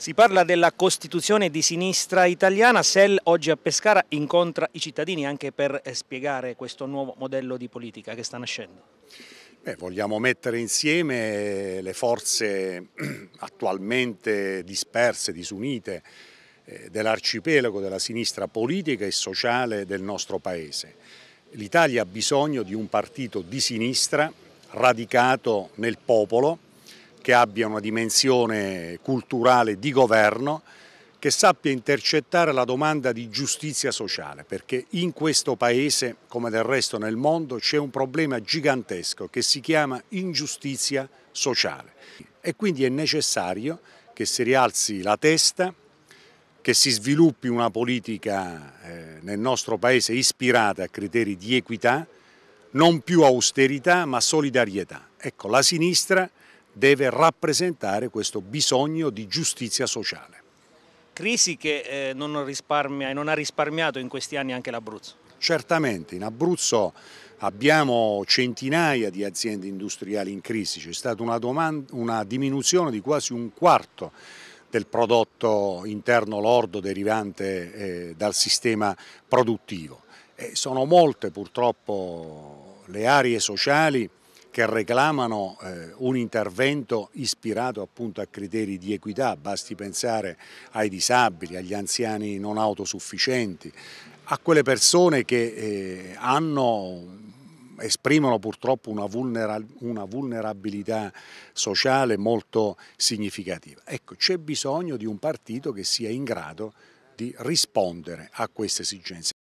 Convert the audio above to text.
Si parla della Costituzione di sinistra italiana, SEL oggi a Pescara incontra i cittadini anche per eh, spiegare questo nuovo modello di politica che sta nascendo. Beh, vogliamo mettere insieme le forze attualmente disperse, disunite eh, dell'arcipelago della sinistra politica e sociale del nostro Paese. L'Italia ha bisogno di un partito di sinistra radicato nel popolo, che abbia una dimensione culturale di governo, che sappia intercettare la domanda di giustizia sociale, perché in questo Paese, come del resto nel mondo, c'è un problema gigantesco che si chiama ingiustizia sociale e quindi è necessario che si rialzi la testa, che si sviluppi una politica eh, nel nostro Paese ispirata a criteri di equità, non più austerità ma solidarietà. Ecco, la sinistra deve rappresentare questo bisogno di giustizia sociale. Crisi che eh, non, risparmia, non ha risparmiato in questi anni anche l'Abruzzo. Certamente, in Abruzzo abbiamo centinaia di aziende industriali in crisi, c'è stata una, domanda, una diminuzione di quasi un quarto del prodotto interno lordo derivante eh, dal sistema produttivo. sono molte purtroppo le aree sociali che reclamano eh, un intervento ispirato appunto a criteri di equità, basti pensare ai disabili, agli anziani non autosufficienti, a quelle persone che eh, hanno esprimono purtroppo una, vulnerabilità sociale molto significativa. Ecco, c'è bisogno di un partito che sia in grado di rispondere a queste esigenze.